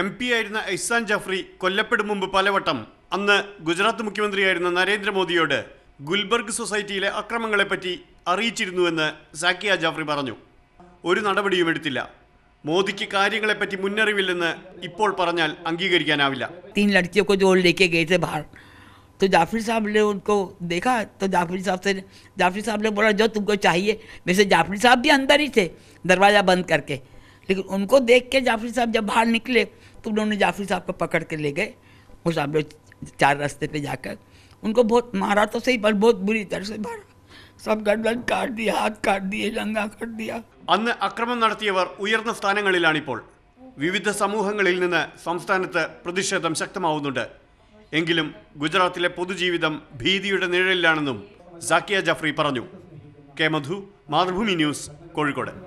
M P ആയിരുന്ന Izan Jeffrey കൊല്ലപ്പെടും മുമ്പ് പലവട്ടം അന്ന് ഗുജറാത്ത് മുഖ്യമന്ത്രിയായിരുന്ന നരേന്ദ്രമോദിയോട് ഗുൽബർഗ് സൊസൈറ്റിയിലെ അക്രമങ്ങളെപ്പറ്റി അറിയിച്ചിരുന്നുവെന്ന് സാക്കിയ ജാഫ്രി പറഞ്ഞു ഒരു നടപടിയും എടുത്തില്ല മോദിക്ക് കാര്യങ്ങളെപ്പറ്റി മുന്നറിവില്ലെന്ന് ഇപ്പോൾ പറഞ്ഞാൽ അംഗീകരിക്കാനാവില്ല तीन लड़कियों को जो लेके गए थे बाहर तो जाफरी साहब ने उनको देखा तो जाफरी साहब से जाफरी साहब ने बोला जो तुमको चाहिए वैसे जाफरी साहब भी अंदर ही थे दरवाज़ा बंद करके लेकिन उनको देख के जाफरी साहब जब बाहर निकले तो उन्होंने जाफरी साहब को पकड़ के ले गए वो साहब लोग चार रास्ते पे जाकर उनको बहुत मारा तो सही पर बहुत बुरी तरह से मारा सब गर्दन काट दिया हाथ काट दिए लंगा काट दिया അന്ന് അക്രമം നടത്തിയവർ ഉയർന്ന സ്ഥാനങ്ങളിലാണിപ്പോൾ വിവിധ സമൂഹങ്ങളിൽ നിന്ന് സംസ്ഥാനത്ത് പ്രതിഷേധം ശക്തമാവുന്നുണ്ട് എങ്കിലും ഗുജറാത്തിലെ പൊതുജീവിതം ഭീതിയുടെ നിഴലിലാണെന്നും സാക്കിയ ജഫ്രി പറഞ്ഞു കെ മധു മാതൃഭൂമി ന്യൂസ് കോഴിക്കോട്